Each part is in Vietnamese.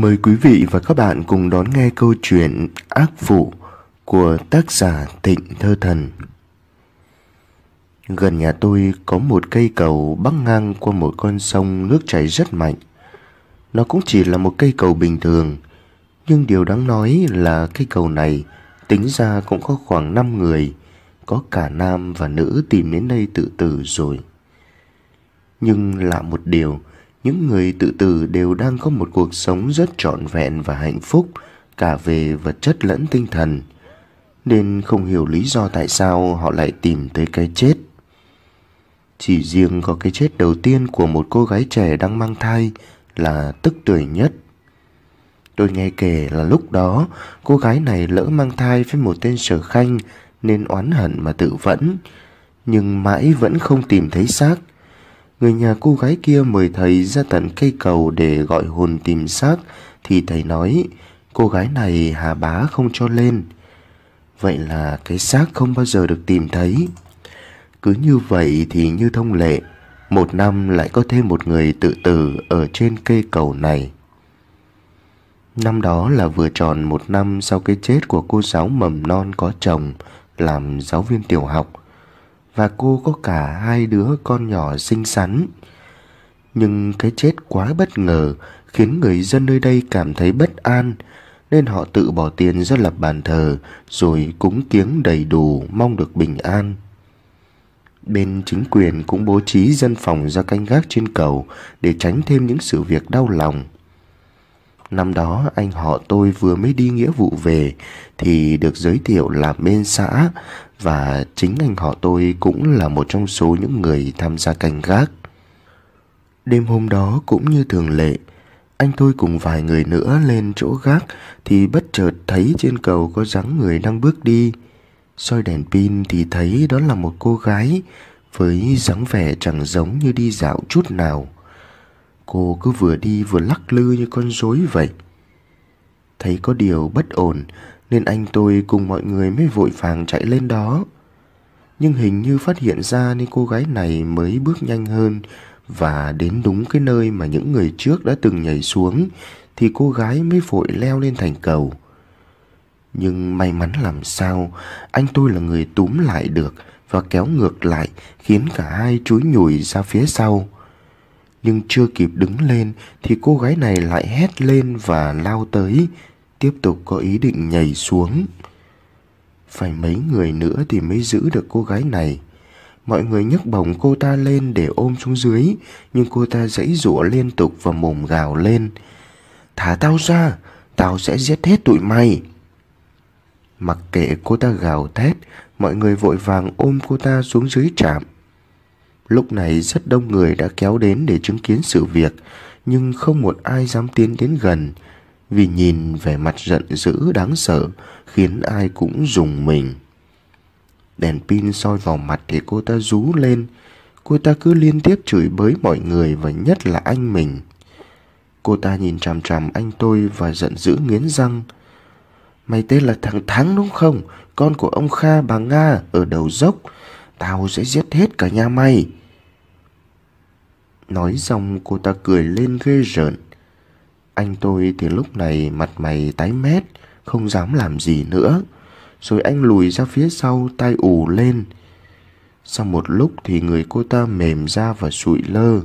Mời quý vị và các bạn cùng đón nghe câu chuyện Ác Phụ của tác giả Thịnh Thơ Thần. Gần nhà tôi có một cây cầu bắc ngang qua một con sông nước chảy rất mạnh. Nó cũng chỉ là một cây cầu bình thường, nhưng điều đáng nói là cây cầu này tính ra cũng có khoảng 5 người, có cả nam và nữ tìm đến đây tự tử rồi. Nhưng lạ một điều là những người tự tử đều đang có một cuộc sống rất trọn vẹn và hạnh phúc cả về vật chất lẫn tinh thần nên không hiểu lý do tại sao họ lại tìm tới cái chết chỉ riêng có cái chết đầu tiên của một cô gái trẻ đang mang thai là tức tuổi nhất tôi nghe kể là lúc đó cô gái này lỡ mang thai với một tên sở khanh nên oán hận mà tự vẫn nhưng mãi vẫn không tìm thấy xác người nhà cô gái kia mời thầy ra tận cây cầu để gọi hồn tìm xác thì thầy nói cô gái này hà bá không cho lên. Vậy là cái xác không bao giờ được tìm thấy. Cứ như vậy thì như thông lệ, một năm lại có thêm một người tự tử ở trên cây cầu này. Năm đó là vừa tròn một năm sau cái chết của cô giáo mầm non có chồng làm giáo viên tiểu học và cô có cả hai đứa con nhỏ xinh xắn. Nhưng cái chết quá bất ngờ khiến người dân nơi đây cảm thấy bất an, nên họ tự bỏ tiền ra lập bàn thờ rồi cúng kiếng đầy đủ mong được bình an. Bên chính quyền cũng bố trí dân phòng ra canh gác trên cầu để tránh thêm những sự việc đau lòng. Năm đó anh họ tôi vừa mới đi nghĩa vụ về thì được giới thiệu làm bên xã và chính anh họ tôi cũng là một trong số những người tham gia canh gác. Đêm hôm đó cũng như thường lệ, anh tôi cùng vài người nữa lên chỗ gác thì bất chợt thấy trên cầu có dáng người đang bước đi. soi đèn pin thì thấy đó là một cô gái với dáng vẻ chẳng giống như đi dạo chút nào. Cô cứ vừa đi vừa lắc lư như con rối vậy. Thấy có điều bất ổn nên anh tôi cùng mọi người mới vội vàng chạy lên đó. Nhưng hình như phát hiện ra nên cô gái này mới bước nhanh hơn và đến đúng cái nơi mà những người trước đã từng nhảy xuống thì cô gái mới vội leo lên thành cầu. Nhưng may mắn làm sao, anh tôi là người túm lại được và kéo ngược lại khiến cả hai chúi nhủi ra phía sau nhưng chưa kịp đứng lên thì cô gái này lại hét lên và lao tới, tiếp tục có ý định nhảy xuống. Phải mấy người nữa thì mới giữ được cô gái này. Mọi người nhấc bổng cô ta lên để ôm xuống dưới, nhưng cô ta giãy giụa liên tục và mồm gào lên. Thả tao ra, tao sẽ giết hết tụi mày. Mặc kệ cô ta gào thét, mọi người vội vàng ôm cô ta xuống dưới trạm. Lúc này rất đông người đã kéo đến để chứng kiến sự việc, nhưng không một ai dám tiến đến gần, vì nhìn vẻ mặt giận dữ đáng sợ khiến ai cũng rùng mình. Đèn pin soi vào mặt thì cô ta rú lên, cô ta cứ liên tiếp chửi bới mọi người và nhất là anh mình. Cô ta nhìn chằm chằm anh tôi và giận dữ nghiến răng. Mày tên là thằng Thắng đúng không? Con của ông Kha bà Nga ở đầu dốc. Tao sẽ giết hết cả nhà mày Nói xong cô ta cười lên ghê rợn Anh tôi thì lúc này mặt mày tái mét Không dám làm gì nữa Rồi anh lùi ra phía sau tay ù lên Sau một lúc thì người cô ta mềm ra và sụi lơ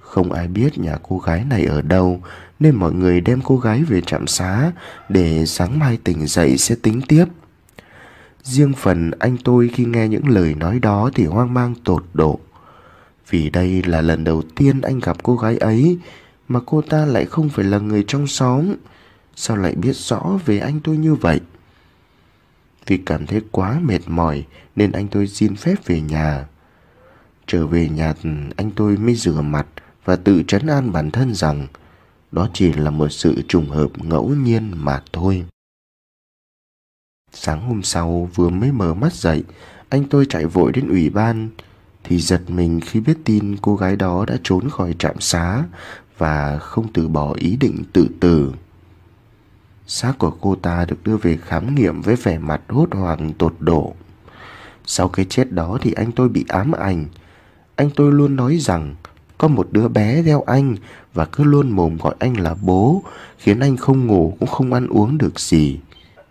Không ai biết nhà cô gái này ở đâu Nên mọi người đem cô gái về trạm xá Để sáng mai tỉnh dậy sẽ tính tiếp Riêng phần anh tôi khi nghe những lời nói đó thì hoang mang tột độ. Vì đây là lần đầu tiên anh gặp cô gái ấy mà cô ta lại không phải là người trong xóm. Sao lại biết rõ về anh tôi như vậy? Vì cảm thấy quá mệt mỏi nên anh tôi xin phép về nhà. Trở về nhà anh tôi mới rửa mặt và tự trấn an bản thân rằng đó chỉ là một sự trùng hợp ngẫu nhiên mà thôi. Sáng hôm sau vừa mới mở mắt dậy, anh tôi chạy vội đến ủy ban thì giật mình khi biết tin cô gái đó đã trốn khỏi trạm xá và không từ bỏ ý định tự tử. Xác của cô ta được đưa về khám nghiệm với vẻ mặt hốt hoảng tột độ. Sau cái chết đó thì anh tôi bị ám ảnh. Anh tôi luôn nói rằng có một đứa bé theo anh và cứ luôn mồm gọi anh là bố, khiến anh không ngủ cũng không ăn uống được gì.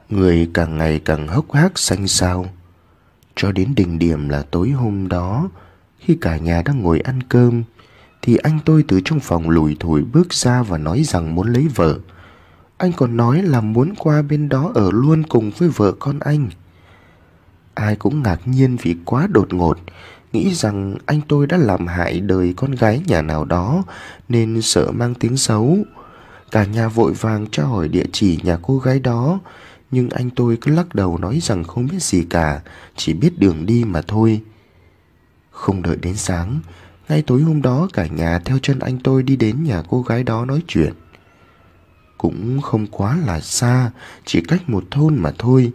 Người càng ngày càng hốc hác xanh xao. Cho đến đỉnh điểm là tối hôm đó, khi cả nhà đang ngồi ăn cơm, thì anh tôi từ trong phòng lủi thủi bước ra và nói rằng muốn lấy vợ. Anh còn nói là muốn qua bên đó ở luôn cùng với vợ con anh. Ai cũng ngạc nhiên vì quá đột ngột, nghĩ rằng anh tôi đã làm hại đời con gái nhà nào đó nên sợ mang tiếng xấu. Cả nhà vội vàng cho hỏi địa chỉ nhà cô gái đó nhưng anh tôi cứ lắc đầu nói rằng không biết gì cả, chỉ biết đường đi mà thôi. Không đợi đến sáng, ngay tối hôm đó cả nhà theo chân anh tôi đi đến nhà cô gái đó nói chuyện. Cũng không quá là xa, chỉ cách một thôn mà thôi.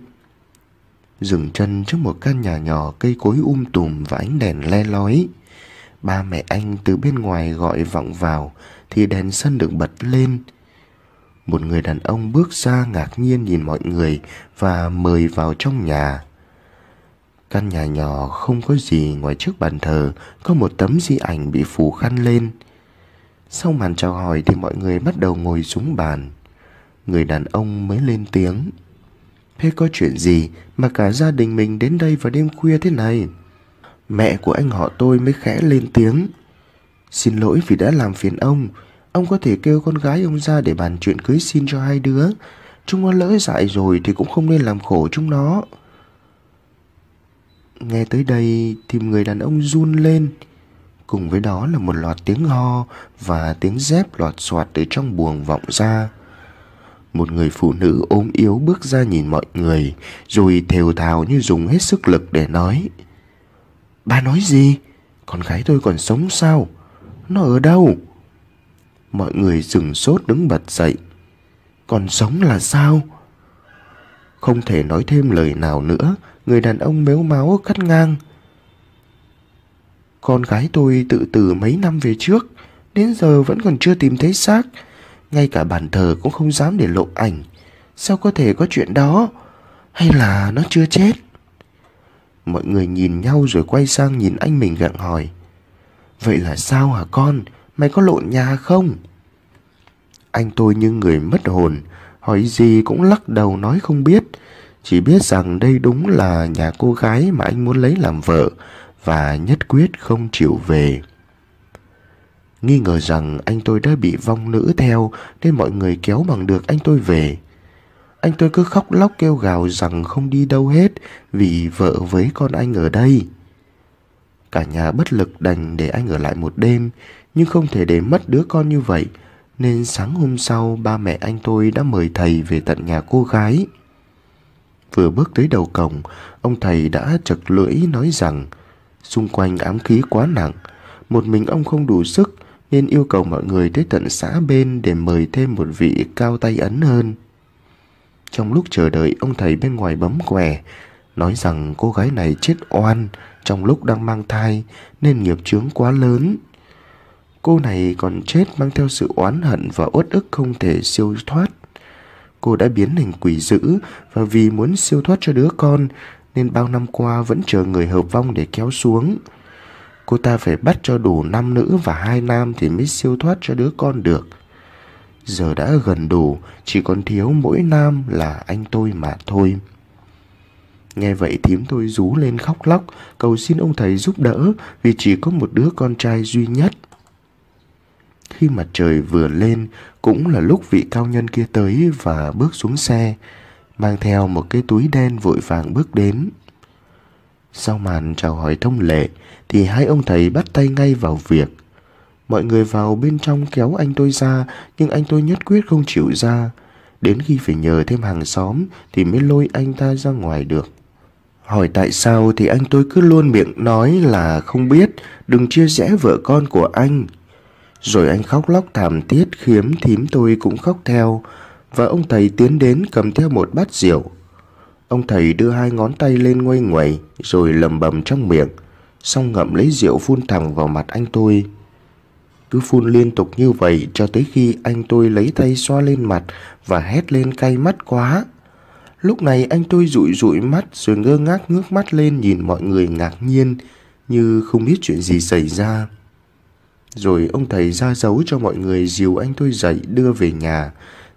Dừng chân trước một căn nhà nhỏ cây cối um tùm và ánh đèn le lói. Ba mẹ anh từ bên ngoài gọi vọng vào thì đèn sân được bật lên một người đàn ông bước ra ngạc nhiên nhìn mọi người và mời vào trong nhà. Căn nhà nhỏ không có gì ngoài trước bàn thờ có một tấm di ảnh bị phủ khăn lên. Sau màn chào hỏi thì mọi người bắt đầu ngồi xuống bàn. Người đàn ông mới lên tiếng. Thế có chuyện gì mà cả gia đình mình đến đây vào đêm khuya thế này? Mẹ của anh họ tôi mới khẽ lên tiếng. Xin lỗi vì đã làm phiền ông, Ông có thể kêu con gái ông ra để bàn chuyện cưới xin cho hai đứa. Chúng nó lỡ dại rồi thì cũng không nên làm khổ chúng nó. Nghe tới đây thì người đàn ông run lên. Cùng với đó là một loạt tiếng ho và tiếng dép loạt soạt từ trong buồng vọng ra. Một người phụ nữ ốm yếu bước ra nhìn mọi người rồi thều thào như dùng hết sức lực để nói. "Ba nói gì? Con gái tôi còn sống sao? Nó ở đâu? mọi người dừng sốt đứng bật dậy. Còn sống là sao? Không thể nói thêm lời nào nữa, người đàn ông mếu máo cắt ngang. Con gái tôi tự tử mấy năm về trước, đến giờ vẫn còn chưa tìm thấy xác. Ngay cả bàn thờ cũng không dám để lộ ảnh. Sao có thể có chuyện đó? Hay là nó chưa chết? Mọi người nhìn nhau rồi quay sang nhìn anh mình gặng hỏi. Vậy là sao hả con? mày có lộn nhà không? Anh tôi như người mất hồn, hỏi gì cũng lắc đầu nói không biết. Chỉ biết rằng đây đúng là nhà cô gái mà anh muốn lấy làm vợ và nhất quyết không chịu về. Nghi ngờ rằng anh tôi đã bị vong nữ theo nên mọi người kéo bằng được anh tôi về. Anh tôi cứ khóc lóc kêu gào rằng không đi đâu hết vì vợ với con anh ở đây. Cả nhà bất lực đành để anh ở lại một đêm, nhưng không thể để mất đứa con như vậy, nên sáng hôm sau ba mẹ anh tôi đã mời thầy về tận nhà cô gái. Vừa bước tới đầu cổng, ông thầy đã chật lưỡi nói rằng xung quanh ám khí quá nặng, một mình ông không đủ sức nên yêu cầu mọi người tới tận xã bên để mời thêm một vị cao tay ấn hơn. Trong lúc chờ đợi, ông thầy bên ngoài bấm quẻ, nói rằng cô gái này chết oan trong lúc đang mang thai nên nghiệp chướng quá lớn. Cô này còn chết mang theo sự oán hận và uất ức không thể siêu thoát. Cô đã biến thành quỷ dữ và vì muốn siêu thoát cho đứa con nên bao năm qua vẫn chờ người hợp vong để kéo xuống. Cô ta phải bắt cho đủ năm nữ và hai nam thì mới siêu thoát cho đứa con được. Giờ đã gần đủ, chỉ còn thiếu mỗi nam là anh tôi mà thôi. Nghe vậy thím tôi rú lên khóc lóc, cầu xin ông thầy giúp đỡ vì chỉ có một đứa con trai duy nhất khi mặt trời vừa lên cũng là lúc vị cao nhân kia tới và bước xuống xe, mang theo một cái túi đen vội vàng bước đến. Sau màn chào hỏi thông lệ thì hai ông thầy bắt tay ngay vào việc. Mọi người vào bên trong kéo anh tôi ra nhưng anh tôi nhất quyết không chịu ra. Đến khi phải nhờ thêm hàng xóm thì mới lôi anh ta ra ngoài được. Hỏi tại sao thì anh tôi cứ luôn miệng nói là không biết, đừng chia rẽ vợ con của anh. Rồi anh khóc lóc thảm thiết khiếm thím tôi cũng khóc theo Và ông thầy tiến đến cầm theo một bát rượu Ông thầy đưa hai ngón tay lên ngoay ngoẩy Rồi lầm bầm trong miệng Xong ngậm lấy rượu phun thẳng vào mặt anh tôi Cứ phun liên tục như vậy cho tới khi anh tôi lấy tay xoa lên mặt Và hét lên cay mắt quá Lúc này anh tôi rụi rụi mắt rồi ngơ ngác ngước mắt lên nhìn mọi người ngạc nhiên như không biết chuyện gì xảy ra. Rồi ông thầy ra dấu cho mọi người dìu anh tôi dậy đưa về nhà.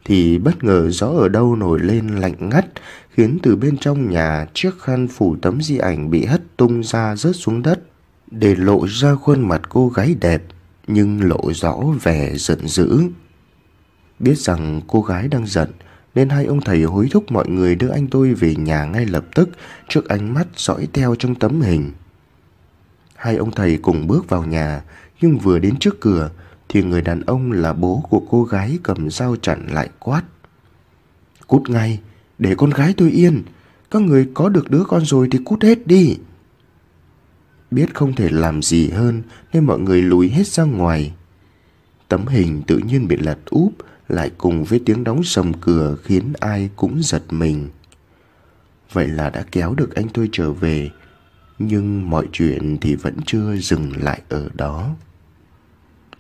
Thì bất ngờ gió ở đâu nổi lên lạnh ngắt, khiến từ bên trong nhà chiếc khăn phủ tấm di ảnh bị hất tung ra rớt xuống đất. Để lộ ra khuôn mặt cô gái đẹp, nhưng lộ rõ vẻ giận dữ. Biết rằng cô gái đang giận, nên hai ông thầy hối thúc mọi người đưa anh tôi về nhà ngay lập tức trước ánh mắt dõi theo trong tấm hình. Hai ông thầy cùng bước vào nhà, nhưng vừa đến trước cửa thì người đàn ông là bố của cô gái cầm dao chặn lại quát. Cút ngay, để con gái tôi yên. Các người có được đứa con rồi thì cút hết đi. Biết không thể làm gì hơn nên mọi người lùi hết ra ngoài. Tấm hình tự nhiên bị lật úp lại cùng với tiếng đóng sầm cửa khiến ai cũng giật mình. Vậy là đã kéo được anh tôi trở về nhưng mọi chuyện thì vẫn chưa dừng lại ở đó.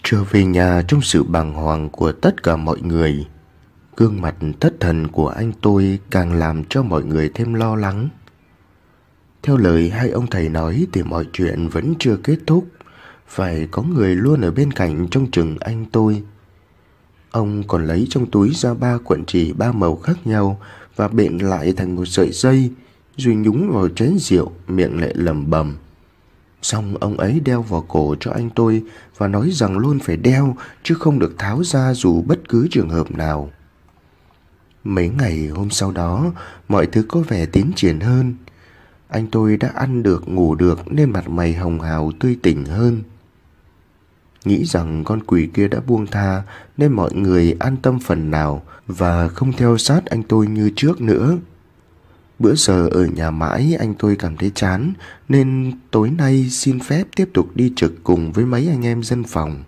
Trở về nhà trong sự bàng hoàng của tất cả mọi người, gương mặt thất thần của anh tôi càng làm cho mọi người thêm lo lắng. Theo lời hai ông thầy nói thì mọi chuyện vẫn chưa kết thúc, phải có người luôn ở bên cạnh trong chừng anh tôi. Ông còn lấy trong túi ra ba cuộn chỉ ba màu khác nhau và bện lại thành một sợi dây, Duy nhúng vào chén rượu, miệng lại lầm bầm. Xong ông ấy đeo vào cổ cho anh tôi và nói rằng luôn phải đeo chứ không được tháo ra dù bất cứ trường hợp nào. Mấy ngày hôm sau đó, mọi thứ có vẻ tiến triển hơn. Anh tôi đã ăn được, ngủ được nên mặt mày hồng hào tươi tỉnh hơn. Nghĩ rằng con quỷ kia đã buông tha nên mọi người an tâm phần nào và không theo sát anh tôi như trước nữa. Bữa giờ ở nhà mãi anh tôi cảm thấy chán nên tối nay xin phép tiếp tục đi trực cùng với mấy anh em dân phòng.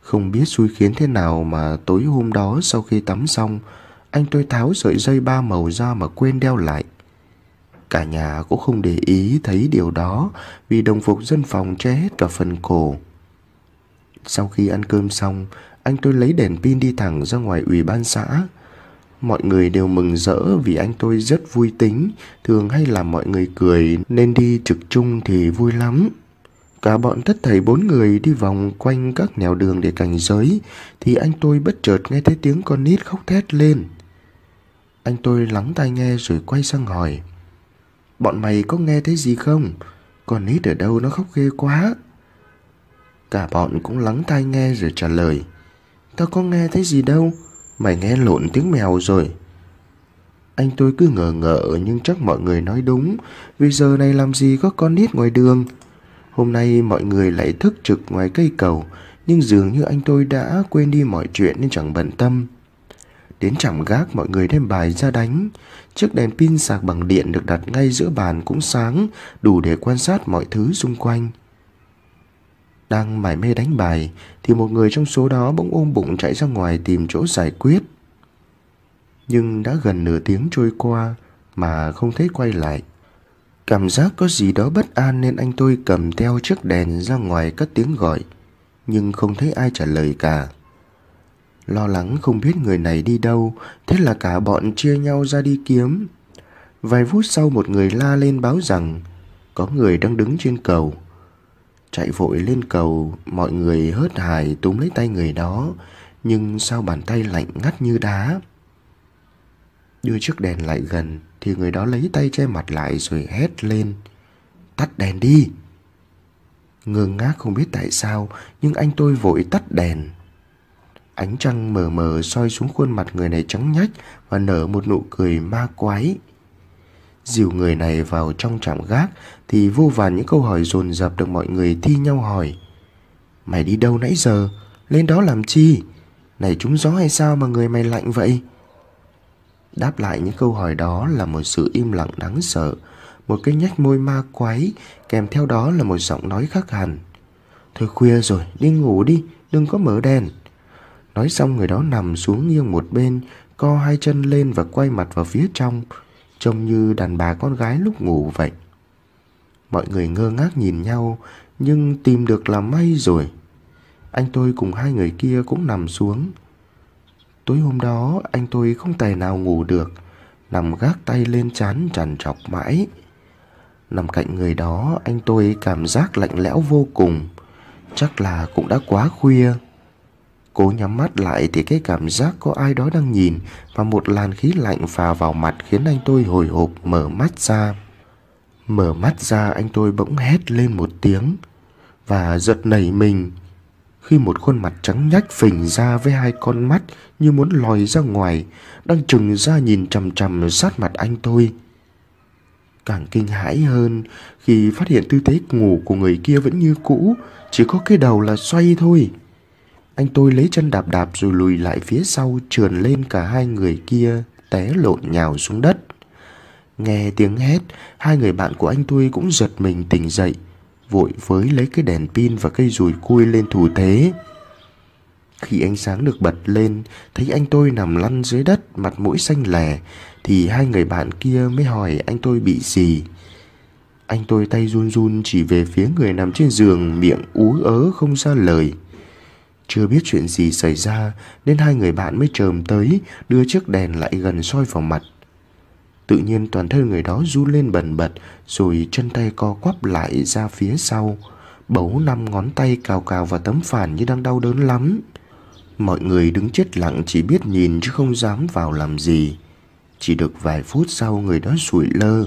Không biết xui khiến thế nào mà tối hôm đó sau khi tắm xong, anh tôi tháo sợi dây ba màu ra mà quên đeo lại. Cả nhà cũng không để ý thấy điều đó vì đồng phục dân phòng che hết cả phần cổ. Sau khi ăn cơm xong, anh tôi lấy đèn pin đi thẳng ra ngoài ủy ban xã Mọi người đều mừng rỡ vì anh tôi rất vui tính, thường hay làm mọi người cười nên đi trực chung thì vui lắm. Cả bọn thất thầy bốn người đi vòng quanh các nẻo đường để cảnh giới thì anh tôi bất chợt nghe thấy tiếng con nít khóc thét lên. Anh tôi lắng tai nghe rồi quay sang hỏi. Bọn mày có nghe thấy gì không? Con nít ở đâu nó khóc ghê quá. Cả bọn cũng lắng tai nghe rồi trả lời. Tao có nghe thấy gì đâu, Mày nghe lộn tiếng mèo rồi. Anh tôi cứ ngờ ngợ nhưng chắc mọi người nói đúng, vì giờ này làm gì có con nít ngoài đường. Hôm nay mọi người lại thức trực ngoài cây cầu, nhưng dường như anh tôi đã quên đi mọi chuyện nên chẳng bận tâm. Đến trạm gác mọi người đem bài ra đánh, chiếc đèn pin sạc bằng điện được đặt ngay giữa bàn cũng sáng, đủ để quan sát mọi thứ xung quanh đang mải mê đánh bài thì một người trong số đó bỗng ôm bụng chạy ra ngoài tìm chỗ giải quyết. Nhưng đã gần nửa tiếng trôi qua mà không thấy quay lại. Cảm giác có gì đó bất an nên anh tôi cầm theo chiếc đèn ra ngoài cất tiếng gọi, nhưng không thấy ai trả lời cả. Lo lắng không biết người này đi đâu, thế là cả bọn chia nhau ra đi kiếm. Vài phút sau một người la lên báo rằng có người đang đứng trên cầu Chạy vội lên cầu, mọi người hớt hải túm lấy tay người đó, nhưng sao bàn tay lạnh ngắt như đá. Đưa chiếc đèn lại gần thì người đó lấy tay che mặt lại rồi hét lên. Tắt đèn đi! Ngương ngác không biết tại sao nhưng anh tôi vội tắt đèn. Ánh trăng mờ mờ soi xuống khuôn mặt người này trắng nhách và nở một nụ cười ma quái. Dìu người này vào trong trạm gác thì vô vàn những câu hỏi dồn dập được mọi người thi nhau hỏi. Mày đi đâu nãy giờ? Lên đó làm chi? Này trúng gió hay sao mà người mày lạnh vậy? Đáp lại những câu hỏi đó là một sự im lặng đáng sợ, một cái nhách môi ma quái, kèm theo đó là một giọng nói khác hẳn. Thôi khuya rồi, đi ngủ đi, đừng có mở đèn. Nói xong người đó nằm xuống nghiêng một bên, co hai chân lên và quay mặt vào phía trong, trông như đàn bà con gái lúc ngủ vậy. Mọi người ngơ ngác nhìn nhau, nhưng tìm được là may rồi. Anh tôi cùng hai người kia cũng nằm xuống. Tối hôm đó, anh tôi không tài nào ngủ được, nằm gác tay lên chán trằn trọc mãi. Nằm cạnh người đó, anh tôi cảm giác lạnh lẽo vô cùng. Chắc là cũng đã quá khuya. Cố nhắm mắt lại thì cái cảm giác có ai đó đang nhìn và một làn khí lạnh phà vào mặt khiến anh tôi hồi hộp mở mắt ra. Mở mắt ra anh tôi bỗng hét lên một tiếng và giật nảy mình khi một khuôn mặt trắng nhách phình ra với hai con mắt như muốn lòi ra ngoài đang trừng ra nhìn chằm chằm sát mặt anh tôi. Càng kinh hãi hơn khi phát hiện tư thế ngủ của người kia vẫn như cũ, chỉ có cái đầu là xoay thôi. Anh tôi lấy chân đạp đạp rồi lùi lại phía sau trườn lên cả hai người kia té lộn nhào xuống đất. Nghe tiếng hét, hai người bạn của anh Tuy cũng giật mình tỉnh dậy, vội với lấy cái đèn pin và cây rùi cui lên thủ thế. Khi ánh sáng được bật lên, thấy anh tôi nằm lăn dưới đất, mặt mũi xanh lè, thì hai người bạn kia mới hỏi anh tôi bị gì. Anh tôi tay run run chỉ về phía người nằm trên giường, miệng ú ớ không ra lời. Chưa biết chuyện gì xảy ra, nên hai người bạn mới trồm tới, đưa chiếc đèn lại gần soi vào mặt. Tự nhiên toàn thân người đó du lên bần bật Rồi chân tay co quắp lại ra phía sau Bấu năm ngón tay cào cào vào tấm phản như đang đau đớn lắm Mọi người đứng chết lặng chỉ biết nhìn chứ không dám vào làm gì Chỉ được vài phút sau người đó sủi lơ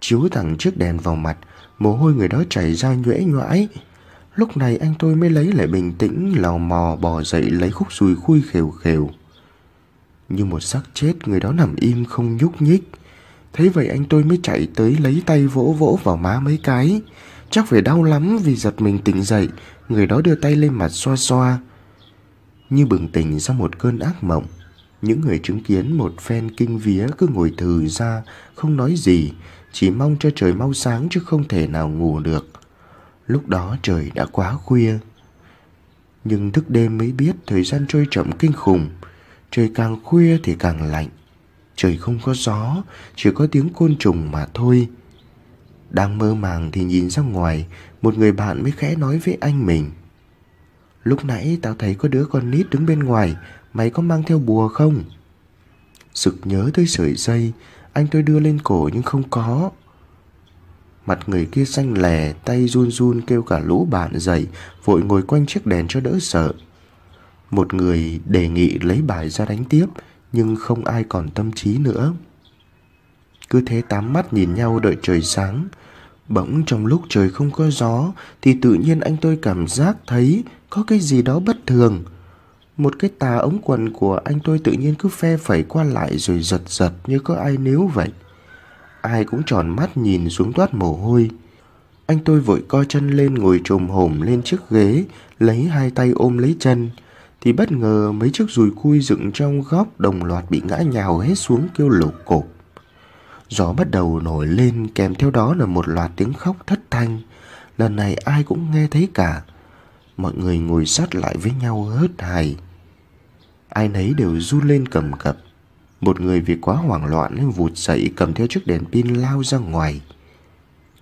Chiếu thẳng chiếc đèn vào mặt Mồ hôi người đó chảy ra nhuễ nhoãi Lúc này anh tôi mới lấy lại bình tĩnh Lò mò bò dậy lấy khúc dùi khui khều khều như một xác chết người đó nằm im không nhúc nhích. Thế vậy anh tôi mới chạy tới lấy tay vỗ vỗ vào má mấy cái. Chắc phải đau lắm vì giật mình tỉnh dậy, người đó đưa tay lên mặt xoa xoa. Như bừng tỉnh sau một cơn ác mộng, những người chứng kiến một phen kinh vía cứ ngồi thừ ra, không nói gì, chỉ mong cho trời mau sáng chứ không thể nào ngủ được. Lúc đó trời đã quá khuya. Nhưng thức đêm mới biết thời gian trôi chậm kinh khủng, Trời càng khuya thì càng lạnh. Trời không có gió, chỉ có tiếng côn trùng mà thôi. Đang mơ màng thì nhìn ra ngoài, một người bạn mới khẽ nói với anh mình. Lúc nãy tao thấy có đứa con nít đứng bên ngoài, mày có mang theo bùa không? Sực nhớ tới sợi dây, anh tôi đưa lên cổ nhưng không có. Mặt người kia xanh lè, tay run run kêu cả lũ bạn dậy, vội ngồi quanh chiếc đèn cho đỡ sợ. Một người đề nghị lấy bài ra đánh tiếp Nhưng không ai còn tâm trí nữa Cứ thế tám mắt nhìn nhau đợi trời sáng Bỗng trong lúc trời không có gió Thì tự nhiên anh tôi cảm giác thấy Có cái gì đó bất thường Một cái tà ống quần của anh tôi tự nhiên cứ phe phẩy qua lại Rồi giật giật như có ai nếu vậy Ai cũng tròn mắt nhìn xuống toát mồ hôi anh tôi vội co chân lên ngồi trồm hổm lên chiếc ghế, lấy hai tay ôm lấy chân thì bất ngờ mấy chiếc dùi cui dựng trong góc đồng loạt bị ngã nhào hết xuống kêu lột cộp. Gió bắt đầu nổi lên kèm theo đó là một loạt tiếng khóc thất thanh. Lần này ai cũng nghe thấy cả. Mọi người ngồi sát lại với nhau hớt hài. Ai nấy đều run lên cầm cập. Một người vì quá hoảng loạn nên vụt dậy cầm theo chiếc đèn pin lao ra ngoài.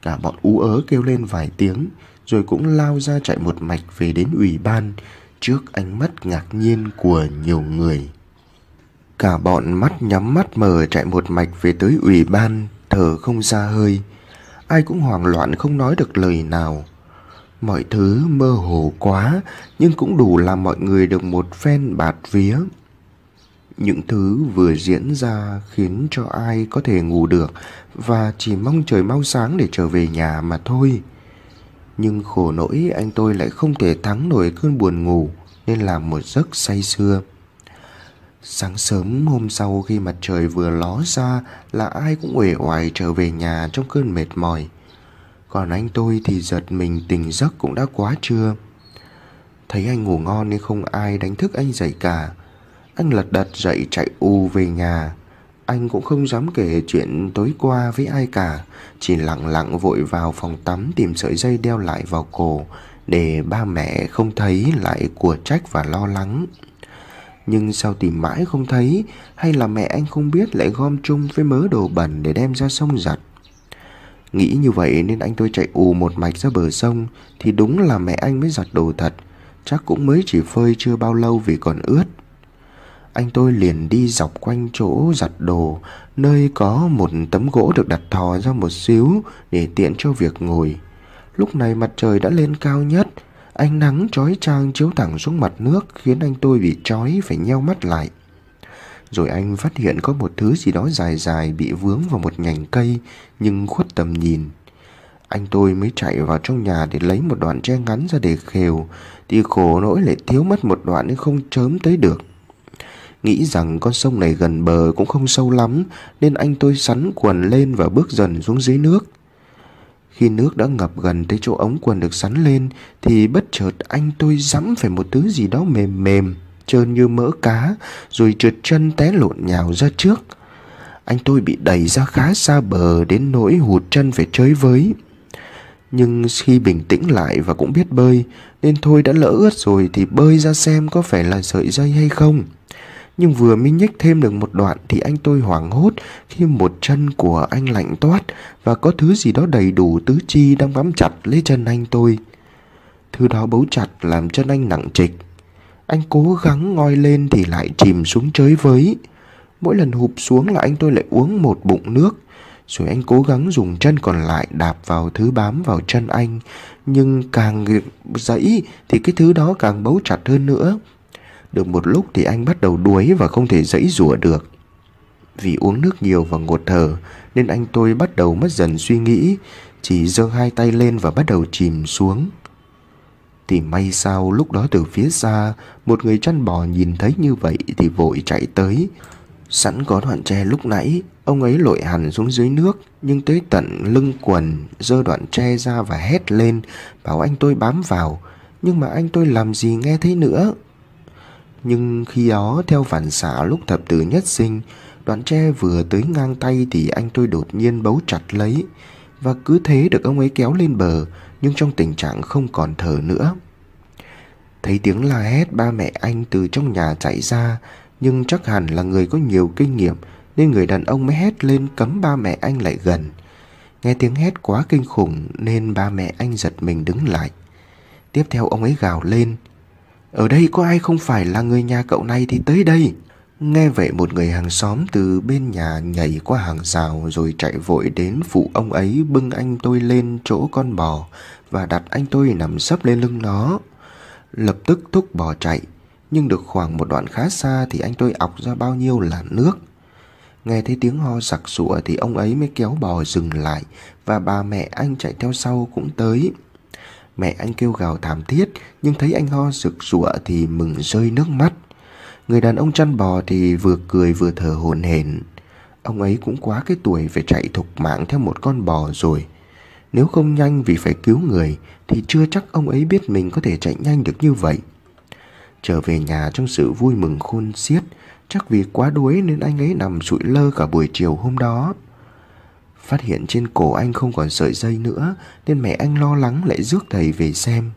Cả bọn ú ớ kêu lên vài tiếng rồi cũng lao ra chạy một mạch về đến ủy ban trước ánh mắt ngạc nhiên của nhiều người. Cả bọn mắt nhắm mắt mờ chạy một mạch về tới ủy ban, thở không ra hơi. Ai cũng hoảng loạn không nói được lời nào. Mọi thứ mơ hồ quá, nhưng cũng đủ làm mọi người được một phen bạt vía. Những thứ vừa diễn ra khiến cho ai có thể ngủ được và chỉ mong trời mau sáng để trở về nhà mà thôi. Nhưng khổ nỗi anh tôi lại không thể thắng nổi cơn buồn ngủ nên làm một giấc say sưa. Sáng sớm hôm sau khi mặt trời vừa ló ra là ai cũng uể oải trở về nhà trong cơn mệt mỏi. Còn anh tôi thì giật mình tỉnh giấc cũng đã quá trưa. Thấy anh ngủ ngon nên không ai đánh thức anh dậy cả. Anh lật đật dậy chạy u về nhà. Anh cũng không dám kể chuyện tối qua với ai cả, chỉ lặng lặng vội vào phòng tắm tìm sợi dây đeo lại vào cổ, để ba mẹ không thấy lại của trách và lo lắng. Nhưng sao tìm mãi không thấy, hay là mẹ anh không biết lại gom chung với mớ đồ bẩn để đem ra sông giặt. Nghĩ như vậy nên anh tôi chạy ù một mạch ra bờ sông, thì đúng là mẹ anh mới giặt đồ thật, chắc cũng mới chỉ phơi chưa bao lâu vì còn ướt anh tôi liền đi dọc quanh chỗ giặt đồ, nơi có một tấm gỗ được đặt thò ra một xíu để tiện cho việc ngồi. Lúc này mặt trời đã lên cao nhất, ánh nắng chói chang chiếu thẳng xuống mặt nước khiến anh tôi bị chói phải nheo mắt lại. Rồi anh phát hiện có một thứ gì đó dài dài bị vướng vào một nhành cây nhưng khuất tầm nhìn. Anh tôi mới chạy vào trong nhà để lấy một đoạn tre ngắn ra để khều Thì khổ nỗi lại thiếu mất một đoạn nên không chớm tới được Nghĩ rằng con sông này gần bờ cũng không sâu lắm nên anh tôi sắn quần lên và bước dần xuống dưới nước. Khi nước đã ngập gần tới chỗ ống quần được sắn lên thì bất chợt anh tôi dẫm phải một thứ gì đó mềm mềm, trơn như mỡ cá rồi trượt chân té lộn nhào ra trước. Anh tôi bị đẩy ra khá xa bờ đến nỗi hụt chân phải chơi với. Nhưng khi bình tĩnh lại và cũng biết bơi Nên thôi đã lỡ ướt rồi thì bơi ra xem có phải là sợi dây hay không nhưng vừa mới nhích thêm được một đoạn thì anh tôi hoảng hốt khi một chân của anh lạnh toát và có thứ gì đó đầy đủ tứ chi đang bám chặt lấy chân anh tôi. Thứ đó bấu chặt làm chân anh nặng trịch. Anh cố gắng ngoi lên thì lại chìm xuống chới với. Mỗi lần hụp xuống là anh tôi lại uống một bụng nước. Rồi anh cố gắng dùng chân còn lại đạp vào thứ bám vào chân anh. Nhưng càng dẫy thì cái thứ đó càng bấu chặt hơn nữa. Được một lúc thì anh bắt đầu đuối và không thể dãy rủa được. Vì uống nước nhiều và ngột thở nên anh tôi bắt đầu mất dần suy nghĩ, chỉ giơ hai tay lên và bắt đầu chìm xuống. Thì may sao lúc đó từ phía xa, một người chăn bò nhìn thấy như vậy thì vội chạy tới. Sẵn có đoạn tre lúc nãy, ông ấy lội hẳn xuống dưới nước, nhưng tới tận lưng quần, giơ đoạn tre ra và hét lên, bảo anh tôi bám vào. Nhưng mà anh tôi làm gì nghe thấy nữa, nhưng khi đó theo phản xạ lúc thập tử nhất sinh Đoạn tre vừa tới ngang tay thì anh tôi đột nhiên bấu chặt lấy Và cứ thế được ông ấy kéo lên bờ Nhưng trong tình trạng không còn thở nữa Thấy tiếng la hét ba mẹ anh từ trong nhà chạy ra Nhưng chắc hẳn là người có nhiều kinh nghiệm Nên người đàn ông mới hét lên cấm ba mẹ anh lại gần Nghe tiếng hét quá kinh khủng nên ba mẹ anh giật mình đứng lại Tiếp theo ông ấy gào lên ở đây có ai không phải là người nhà cậu này thì tới đây. Nghe vậy một người hàng xóm từ bên nhà nhảy qua hàng rào rồi chạy vội đến phụ ông ấy bưng anh tôi lên chỗ con bò và đặt anh tôi nằm sấp lên lưng nó. Lập tức thúc bò chạy, nhưng được khoảng một đoạn khá xa thì anh tôi ọc ra bao nhiêu là nước. Nghe thấy tiếng ho sặc sụa thì ông ấy mới kéo bò dừng lại và bà mẹ anh chạy theo sau cũng tới. Mẹ anh kêu gào thảm thiết nhưng thấy anh ho rực rụa thì mừng rơi nước mắt. Người đàn ông chăn bò thì vừa cười vừa thở hổn hển. Ông ấy cũng quá cái tuổi phải chạy thục mạng theo một con bò rồi. Nếu không nhanh vì phải cứu người thì chưa chắc ông ấy biết mình có thể chạy nhanh được như vậy. Trở về nhà trong sự vui mừng khôn xiết, chắc vì quá đuối nên anh ấy nằm sụi lơ cả buổi chiều hôm đó. Phát hiện trên cổ anh không còn sợi dây nữa nên mẹ anh lo lắng lại rước thầy về xem.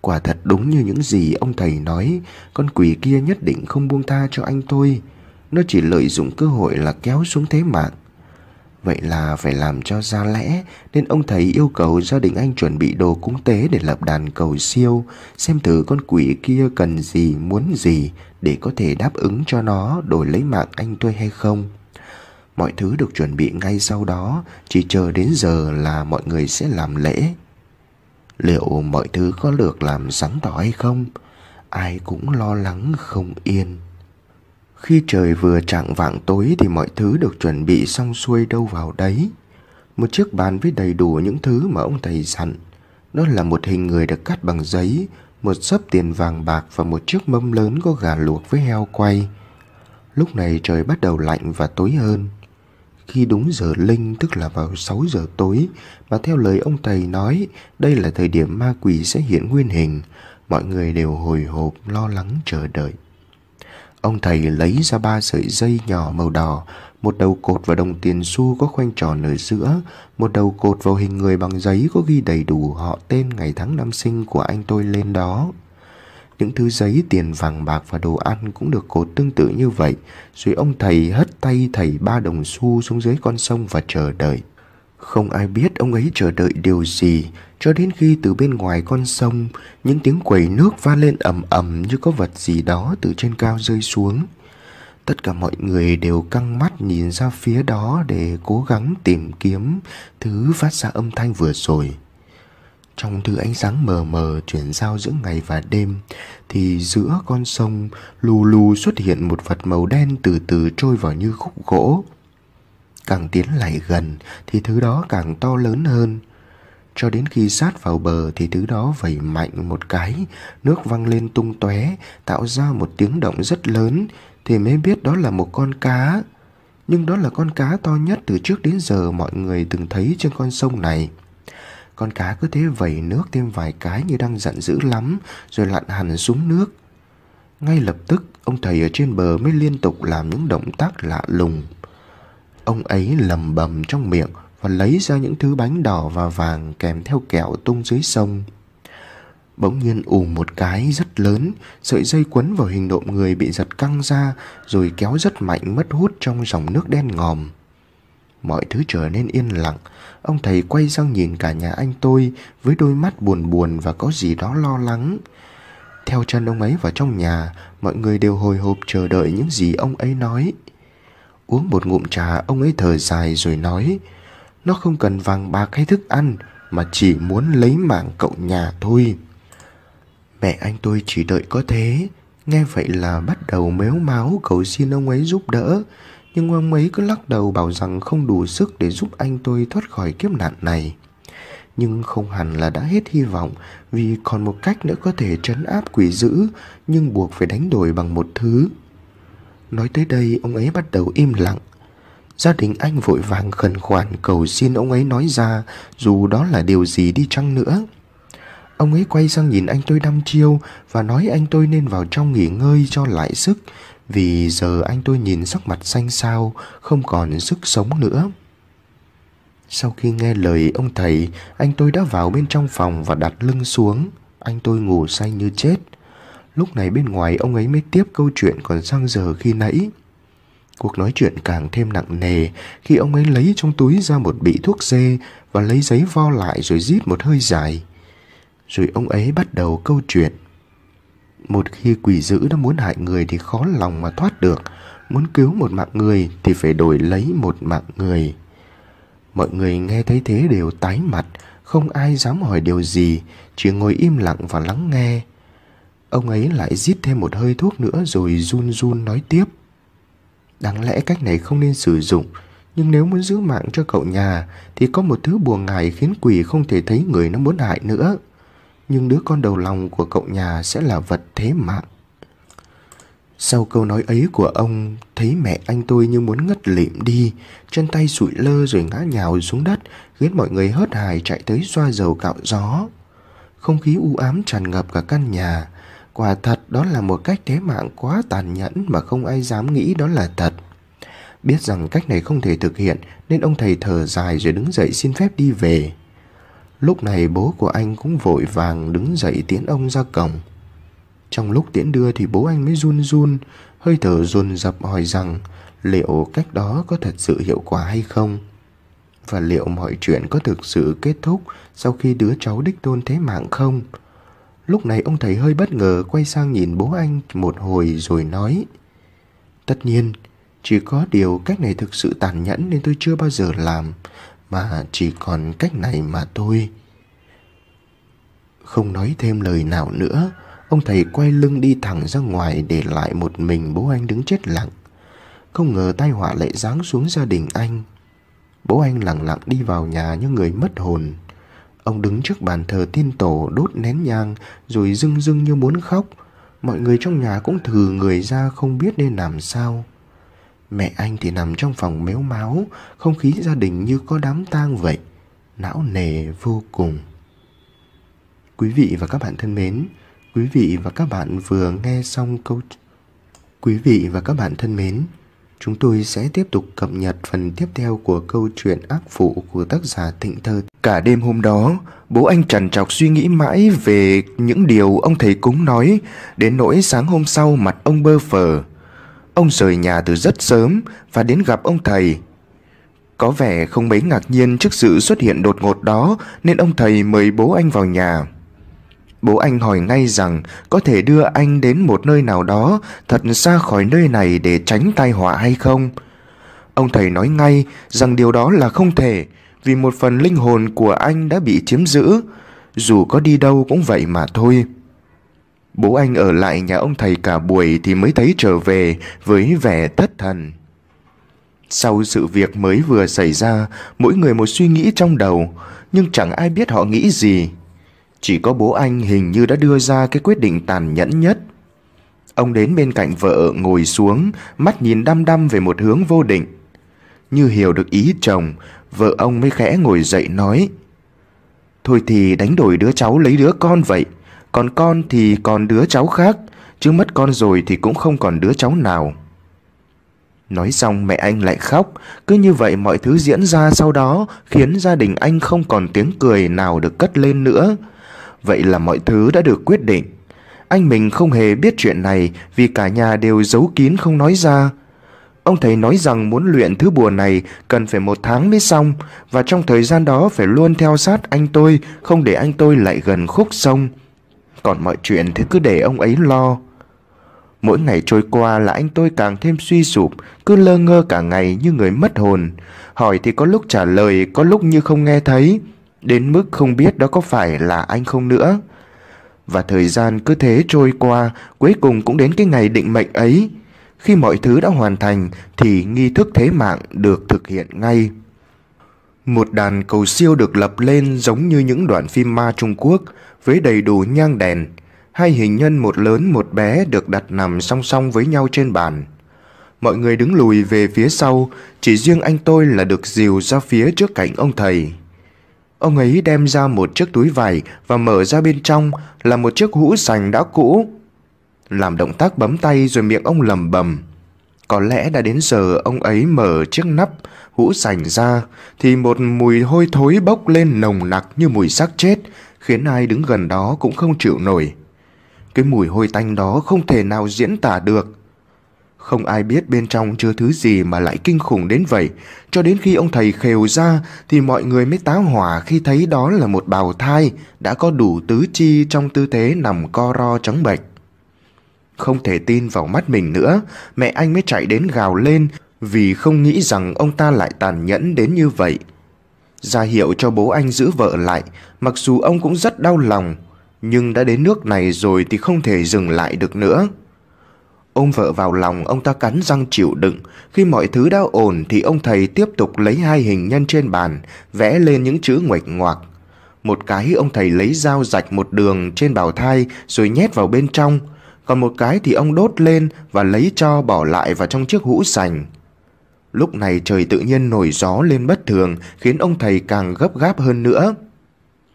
Quả thật đúng như những gì ông thầy nói, con quỷ kia nhất định không buông tha cho anh tôi. Nó chỉ lợi dụng cơ hội là kéo xuống thế mạng. Vậy là phải làm cho ra lẽ nên ông thầy yêu cầu gia đình anh chuẩn bị đồ cúng tế để lập đàn cầu siêu, xem thử con quỷ kia cần gì, muốn gì để có thể đáp ứng cho nó đổi lấy mạng anh tôi hay không. Mọi thứ được chuẩn bị ngay sau đó, chỉ chờ đến giờ là mọi người sẽ làm lễ. Liệu mọi thứ có được làm sáng tỏ hay không? Ai cũng lo lắng không yên. Khi trời vừa chạng vạng tối thì mọi thứ được chuẩn bị xong xuôi đâu vào đấy. Một chiếc bàn với đầy đủ những thứ mà ông thầy dặn. Đó là một hình người được cắt bằng giấy, một sấp tiền vàng bạc và một chiếc mâm lớn có gà luộc với heo quay. Lúc này trời bắt đầu lạnh và tối hơn khi đúng giờ linh tức là vào 6 giờ tối mà theo lời ông thầy nói đây là thời điểm ma quỷ sẽ hiện nguyên hình, mọi người đều hồi hộp lo lắng chờ đợi. Ông thầy lấy ra ba sợi dây nhỏ màu đỏ, một đầu cột vào đồng tiền xu có khoanh tròn ở giữa, một đầu cột vào hình người bằng giấy có ghi đầy đủ họ tên ngày tháng năm sinh của anh tôi lên đó. Những thứ giấy, tiền vàng bạc và đồ ăn cũng được cột tương tự như vậy. Rồi ông thầy hất tay thầy ba đồng xu xuống dưới con sông và chờ đợi. Không ai biết ông ấy chờ đợi điều gì, cho đến khi từ bên ngoài con sông, những tiếng quẩy nước va lên ầm ầm như có vật gì đó từ trên cao rơi xuống. Tất cả mọi người đều căng mắt nhìn ra phía đó để cố gắng tìm kiếm thứ phát ra âm thanh vừa rồi. Trong thứ ánh sáng mờ mờ chuyển giao giữa ngày và đêm, thì giữa con sông lù lù xuất hiện một vật màu đen từ từ trôi vào như khúc gỗ. Càng tiến lại gần thì thứ đó càng to lớn hơn. Cho đến khi sát vào bờ thì thứ đó vẩy mạnh một cái, nước văng lên tung tóe, tạo ra một tiếng động rất lớn, thì mới biết đó là một con cá. Nhưng đó là con cá to nhất từ trước đến giờ mọi người từng thấy trên con sông này. Con cá cứ thế vẩy nước thêm vài cái như đang giận dữ lắm, rồi lặn hẳn xuống nước. Ngay lập tức, ông thầy ở trên bờ mới liên tục làm những động tác lạ lùng. Ông ấy lầm bầm trong miệng và lấy ra những thứ bánh đỏ và vàng kèm theo kẹo tung dưới sông. Bỗng nhiên ù một cái rất lớn, sợi dây quấn vào hình nộm người bị giật căng ra rồi kéo rất mạnh mất hút trong dòng nước đen ngòm. Mọi thứ trở nên yên lặng, ông thầy quay sang nhìn cả nhà anh tôi với đôi mắt buồn buồn và có gì đó lo lắng. Theo chân ông ấy vào trong nhà, mọi người đều hồi hộp chờ đợi những gì ông ấy nói. Uống một ngụm trà, ông ấy thở dài rồi nói, nó không cần vàng bạc hay thức ăn, mà chỉ muốn lấy mạng cậu nhà thôi. Mẹ anh tôi chỉ đợi có thế, nghe vậy là bắt đầu mếu máo cầu xin ông ấy giúp đỡ, nhưng ông ấy cứ lắc đầu bảo rằng không đủ sức để giúp anh tôi thoát khỏi kiếp nạn này. Nhưng không hẳn là đã hết hy vọng vì còn một cách nữa có thể trấn áp quỷ dữ nhưng buộc phải đánh đổi bằng một thứ. Nói tới đây ông ấy bắt đầu im lặng. Gia đình anh vội vàng khẩn khoản cầu xin ông ấy nói ra dù đó là điều gì đi chăng nữa. Ông ấy quay sang nhìn anh tôi đăm chiêu và nói anh tôi nên vào trong nghỉ ngơi cho lại sức vì giờ anh tôi nhìn sắc mặt xanh xao, không còn sức sống nữa. Sau khi nghe lời ông thầy, anh tôi đã vào bên trong phòng và đặt lưng xuống. Anh tôi ngủ say như chết. Lúc này bên ngoài ông ấy mới tiếp câu chuyện còn sang giờ khi nãy. Cuộc nói chuyện càng thêm nặng nề khi ông ấy lấy trong túi ra một bị thuốc dê và lấy giấy vo lại rồi rít một hơi dài. Rồi ông ấy bắt đầu câu chuyện một khi quỷ dữ đã muốn hại người thì khó lòng mà thoát được. Muốn cứu một mạng người thì phải đổi lấy một mạng người. Mọi người nghe thấy thế đều tái mặt, không ai dám hỏi điều gì, chỉ ngồi im lặng và lắng nghe. Ông ấy lại rít thêm một hơi thuốc nữa rồi run run nói tiếp. Đáng lẽ cách này không nên sử dụng, nhưng nếu muốn giữ mạng cho cậu nhà thì có một thứ buồn ngải khiến quỷ không thể thấy người nó muốn hại nữa nhưng đứa con đầu lòng của cậu nhà sẽ là vật thế mạng. Sau câu nói ấy của ông, thấy mẹ anh tôi như muốn ngất lịm đi, chân tay sụi lơ rồi ngã nhào xuống đất, khiến mọi người hớt hải chạy tới xoa dầu cạo gió. Không khí u ám tràn ngập cả căn nhà, quả thật đó là một cách thế mạng quá tàn nhẫn mà không ai dám nghĩ đó là thật. Biết rằng cách này không thể thực hiện nên ông thầy thở dài rồi đứng dậy xin phép đi về. Lúc này bố của anh cũng vội vàng đứng dậy tiễn ông ra cổng. Trong lúc tiễn đưa thì bố anh mới run run, hơi thở run rập hỏi rằng liệu cách đó có thật sự hiệu quả hay không? Và liệu mọi chuyện có thực sự kết thúc sau khi đứa cháu đích tôn thế mạng không? Lúc này ông thầy hơi bất ngờ quay sang nhìn bố anh một hồi rồi nói Tất nhiên, chỉ có điều cách này thực sự tàn nhẫn nên tôi chưa bao giờ làm mà chỉ còn cách này mà thôi. Không nói thêm lời nào nữa, ông thầy quay lưng đi thẳng ra ngoài để lại một mình bố anh đứng chết lặng. Không ngờ tai họa lại giáng xuống gia đình anh. Bố anh lặng lặng đi vào nhà như người mất hồn. Ông đứng trước bàn thờ tiên tổ đốt nén nhang rồi rưng rưng như muốn khóc. Mọi người trong nhà cũng thử người ra không biết nên làm sao. Mẹ anh thì nằm trong phòng méo máu, không khí gia đình như có đám tang vậy, não nề vô cùng. Quý vị và các bạn thân mến, quý vị và các bạn vừa nghe xong câu Quý vị và các bạn thân mến, chúng tôi sẽ tiếp tục cập nhật phần tiếp theo của câu chuyện ác phụ của tác giả Thịnh Thơ. Cả đêm hôm đó, bố anh trằn trọc suy nghĩ mãi về những điều ông thầy cúng nói, đến nỗi sáng hôm sau mặt ông bơ phờ. Ông rời nhà từ rất sớm và đến gặp ông thầy. Có vẻ không mấy ngạc nhiên trước sự xuất hiện đột ngột đó nên ông thầy mời bố anh vào nhà. Bố anh hỏi ngay rằng có thể đưa anh đến một nơi nào đó thật xa khỏi nơi này để tránh tai họa hay không. Ông thầy nói ngay rằng điều đó là không thể vì một phần linh hồn của anh đã bị chiếm giữ, dù có đi đâu cũng vậy mà thôi. Bố anh ở lại nhà ông thầy cả buổi thì mới thấy trở về với vẻ thất thần. Sau sự việc mới vừa xảy ra, mỗi người một suy nghĩ trong đầu, nhưng chẳng ai biết họ nghĩ gì. Chỉ có bố anh hình như đã đưa ra cái quyết định tàn nhẫn nhất. Ông đến bên cạnh vợ ngồi xuống, mắt nhìn đăm đăm về một hướng vô định. Như hiểu được ý chồng, vợ ông mới khẽ ngồi dậy nói. Thôi thì đánh đổi đứa cháu lấy đứa con vậy. Còn con thì còn đứa cháu khác Chứ mất con rồi thì cũng không còn đứa cháu nào Nói xong mẹ anh lại khóc Cứ như vậy mọi thứ diễn ra sau đó Khiến gia đình anh không còn tiếng cười nào được cất lên nữa Vậy là mọi thứ đã được quyết định Anh mình không hề biết chuyện này Vì cả nhà đều giấu kín không nói ra Ông thầy nói rằng muốn luyện thứ bùa này cần phải một tháng mới xong và trong thời gian đó phải luôn theo sát anh tôi, không để anh tôi lại gần khúc sông. Còn mọi chuyện thì cứ để ông ấy lo Mỗi ngày trôi qua là anh tôi càng thêm suy sụp Cứ lơ ngơ cả ngày như người mất hồn Hỏi thì có lúc trả lời Có lúc như không nghe thấy Đến mức không biết đó có phải là anh không nữa Và thời gian cứ thế trôi qua Cuối cùng cũng đến cái ngày định mệnh ấy Khi mọi thứ đã hoàn thành Thì nghi thức thế mạng được thực hiện ngay Một đàn cầu siêu được lập lên giống như những đoạn phim ma Trung Quốc – với đầy đủ nhang đèn. Hai hình nhân một lớn một bé được đặt nằm song song với nhau trên bàn. Mọi người đứng lùi về phía sau, chỉ riêng anh tôi là được dìu ra phía trước cạnh ông thầy. Ông ấy đem ra một chiếc túi vải và mở ra bên trong là một chiếc hũ sành đã cũ. Làm động tác bấm tay rồi miệng ông lầm bầm. Có lẽ đã đến giờ ông ấy mở chiếc nắp hũ sành ra thì một mùi hôi thối bốc lên nồng nặc như mùi xác chết khiến ai đứng gần đó cũng không chịu nổi. Cái mùi hôi tanh đó không thể nào diễn tả được. Không ai biết bên trong chứa thứ gì mà lại kinh khủng đến vậy, cho đến khi ông thầy khều ra thì mọi người mới táo hỏa khi thấy đó là một bào thai đã có đủ tứ chi trong tư thế nằm co ro trắng bệch. Không thể tin vào mắt mình nữa, mẹ anh mới chạy đến gào lên vì không nghĩ rằng ông ta lại tàn nhẫn đến như vậy ra hiệu cho bố anh giữ vợ lại, mặc dù ông cũng rất đau lòng, nhưng đã đến nước này rồi thì không thể dừng lại được nữa. Ôm vợ vào lòng, ông ta cắn răng chịu đựng, khi mọi thứ đã ổn thì ông thầy tiếp tục lấy hai hình nhân trên bàn, vẽ lên những chữ nguệch ngoạc. Một cái ông thầy lấy dao rạch một đường trên bào thai rồi nhét vào bên trong, còn một cái thì ông đốt lên và lấy cho bỏ lại vào trong chiếc hũ sành. Lúc này trời tự nhiên nổi gió lên bất thường khiến ông thầy càng gấp gáp hơn nữa.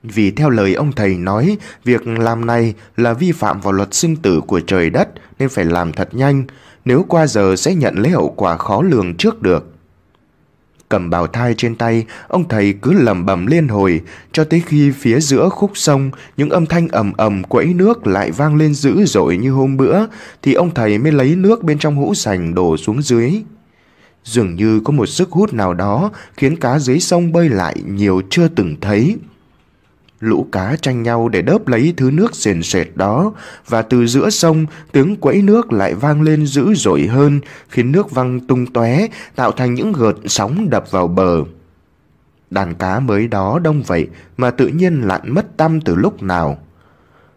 Vì theo lời ông thầy nói, việc làm này là vi phạm vào luật sinh tử của trời đất nên phải làm thật nhanh, nếu qua giờ sẽ nhận lấy hậu quả khó lường trước được. Cầm bào thai trên tay, ông thầy cứ lầm bầm liên hồi, cho tới khi phía giữa khúc sông, những âm thanh ầm ầm quẫy nước lại vang lên dữ dội như hôm bữa, thì ông thầy mới lấy nước bên trong hũ sành đổ xuống dưới. Dường như có một sức hút nào đó khiến cá dưới sông bơi lại nhiều chưa từng thấy. Lũ cá tranh nhau để đớp lấy thứ nước sền sệt đó và từ giữa sông tiếng quẫy nước lại vang lên dữ dội hơn khiến nước văng tung tóe tạo thành những gợt sóng đập vào bờ. Đàn cá mới đó đông vậy mà tự nhiên lặn mất tâm từ lúc nào.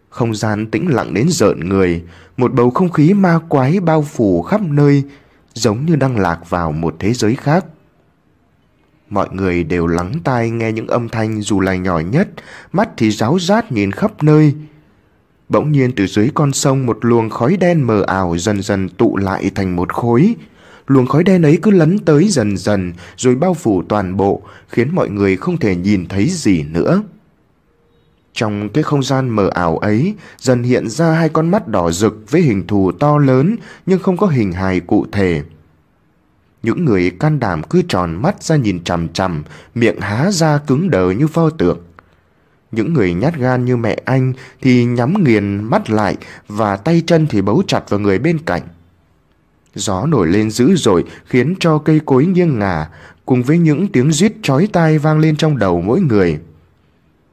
Không gian tĩnh lặng đến rợn người, một bầu không khí ma quái bao phủ khắp nơi, giống như đang lạc vào một thế giới khác. Mọi người đều lắng tai nghe những âm thanh dù là nhỏ nhất, mắt thì ráo rát nhìn khắp nơi. Bỗng nhiên từ dưới con sông một luồng khói đen mờ ảo dần dần tụ lại thành một khối. Luồng khói đen ấy cứ lấn tới dần dần rồi bao phủ toàn bộ, khiến mọi người không thể nhìn thấy gì nữa. Trong cái không gian mờ ảo ấy, dần hiện ra hai con mắt đỏ rực với hình thù to lớn nhưng không có hình hài cụ thể. Những người can đảm cứ tròn mắt ra nhìn chằm chằm, miệng há ra cứng đờ như pho tượng. Những người nhát gan như mẹ anh thì nhắm nghiền mắt lại và tay chân thì bấu chặt vào người bên cạnh. Gió nổi lên dữ dội khiến cho cây cối nghiêng ngả, cùng với những tiếng rít chói tai vang lên trong đầu mỗi người.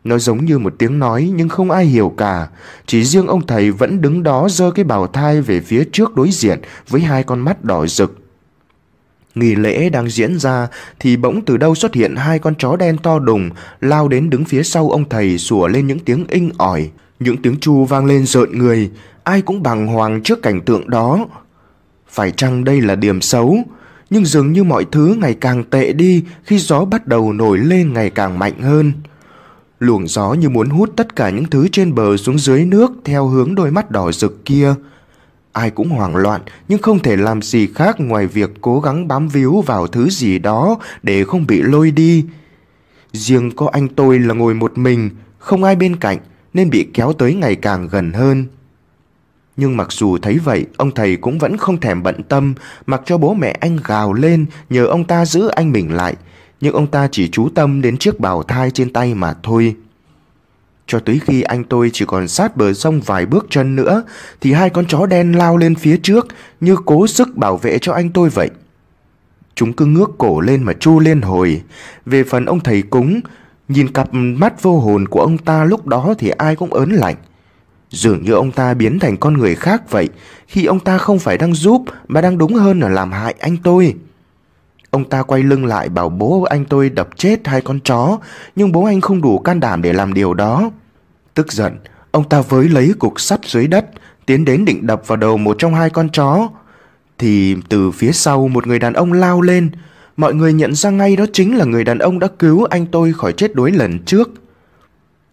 Nó giống như một tiếng nói nhưng không ai hiểu cả, chỉ riêng ông thầy vẫn đứng đó giơ cái bào thai về phía trước đối diện với hai con mắt đỏ rực nghỉ lễ đang diễn ra thì bỗng từ đâu xuất hiện hai con chó đen to đùng lao đến đứng phía sau ông thầy sủa lên những tiếng inh ỏi, những tiếng chu vang lên rợn người, ai cũng bàng hoàng trước cảnh tượng đó. Phải chăng đây là điểm xấu? Nhưng dường như mọi thứ ngày càng tệ đi khi gió bắt đầu nổi lên ngày càng mạnh hơn. Luồng gió như muốn hút tất cả những thứ trên bờ xuống dưới nước theo hướng đôi mắt đỏ rực kia. Ai cũng hoảng loạn nhưng không thể làm gì khác ngoài việc cố gắng bám víu vào thứ gì đó để không bị lôi đi. Riêng có anh tôi là ngồi một mình, không ai bên cạnh nên bị kéo tới ngày càng gần hơn. Nhưng mặc dù thấy vậy, ông thầy cũng vẫn không thèm bận tâm, mặc cho bố mẹ anh gào lên nhờ ông ta giữ anh mình lại. Nhưng ông ta chỉ chú tâm đến chiếc bào thai trên tay mà thôi. Cho tới khi anh tôi chỉ còn sát bờ sông vài bước chân nữa thì hai con chó đen lao lên phía trước như cố sức bảo vệ cho anh tôi vậy. Chúng cứ ngước cổ lên mà chu lên hồi. Về phần ông thầy cúng, nhìn cặp mắt vô hồn của ông ta lúc đó thì ai cũng ớn lạnh. Dường như ông ta biến thành con người khác vậy khi ông ta không phải đang giúp mà đang đúng hơn là làm hại anh tôi. Ông ta quay lưng lại bảo bố anh tôi đập chết hai con chó, nhưng bố anh không đủ can đảm để làm điều đó. Tức giận, ông ta với lấy cục sắt dưới đất, tiến đến định đập vào đầu một trong hai con chó. Thì từ phía sau một người đàn ông lao lên, mọi người nhận ra ngay đó chính là người đàn ông đã cứu anh tôi khỏi chết đuối lần trước.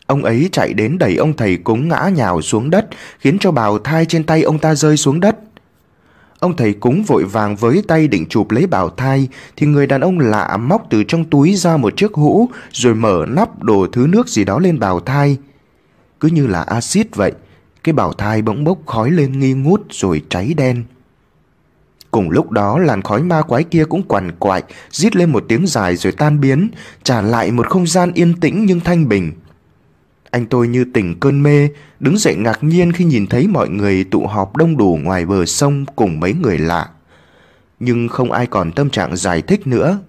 Ông ấy chạy đến đẩy ông thầy cúng ngã nhào xuống đất, khiến cho bào thai trên tay ông ta rơi xuống đất. Ông thầy cúng vội vàng với tay định chụp lấy bảo thai thì người đàn ông lạ móc từ trong túi ra một chiếc hũ rồi mở nắp đổ thứ nước gì đó lên bảo thai. Cứ như là axit vậy, cái bảo thai bỗng bốc khói lên nghi ngút rồi cháy đen. Cùng lúc đó làn khói ma quái kia cũng quằn quại, rít lên một tiếng dài rồi tan biến, trả lại một không gian yên tĩnh nhưng thanh bình. Anh tôi như tỉnh cơn mê, đứng dậy ngạc nhiên khi nhìn thấy mọi người tụ họp đông đủ ngoài bờ sông cùng mấy người lạ. Nhưng không ai còn tâm trạng giải thích nữa.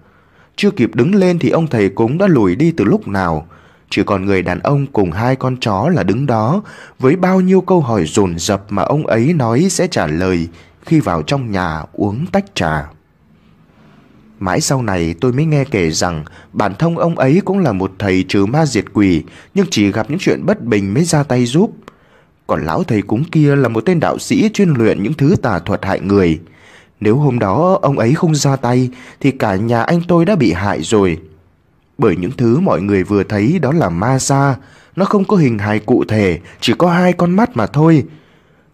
Chưa kịp đứng lên thì ông thầy cúng đã lùi đi từ lúc nào. Chỉ còn người đàn ông cùng hai con chó là đứng đó với bao nhiêu câu hỏi dồn dập mà ông ấy nói sẽ trả lời khi vào trong nhà uống tách trà. Mãi sau này tôi mới nghe kể rằng bản thân ông ấy cũng là một thầy trừ ma diệt quỷ nhưng chỉ gặp những chuyện bất bình mới ra tay giúp. Còn lão thầy cúng kia là một tên đạo sĩ chuyên luyện những thứ tà thuật hại người. Nếu hôm đó ông ấy không ra tay thì cả nhà anh tôi đã bị hại rồi. Bởi những thứ mọi người vừa thấy đó là ma sa, nó không có hình hài cụ thể, chỉ có hai con mắt mà thôi.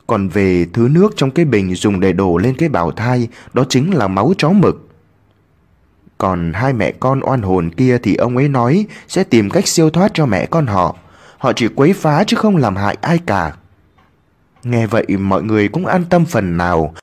Còn về thứ nước trong cái bình dùng để đổ lên cái bào thai, đó chính là máu chó mực. Còn hai mẹ con oan hồn kia thì ông ấy nói sẽ tìm cách siêu thoát cho mẹ con họ. Họ chỉ quấy phá chứ không làm hại ai cả. Nghe vậy mọi người cũng an tâm phần nào